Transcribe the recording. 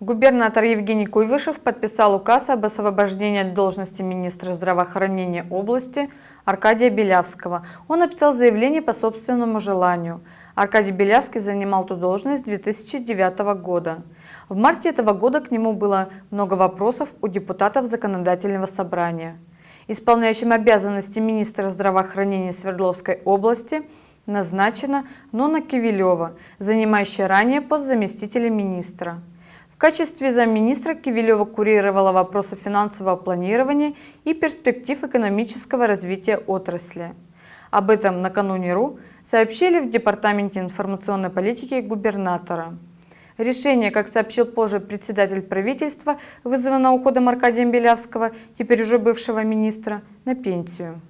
Губернатор Евгений Куйвышев подписал указ об освобождении от должности министра здравоохранения области Аркадия Белявского. Он написал заявление по собственному желанию. Аркадий Белявский занимал эту должность с 2009 года. В марте этого года к нему было много вопросов у депутатов Законодательного собрания. Исполняющим обязанности министра здравоохранения Свердловской области назначена Нона Кивилева, занимающая ранее пост заместителя министра. В качестве замминистра Кивилева курировала вопросы финансового планирования и перспектив экономического развития отрасли. Об этом накануне РУ сообщили в Департаменте информационной политики губернатора. Решение, как сообщил позже председатель правительства, вызвано уходом Аркадия Белявского, теперь уже бывшего министра, на пенсию.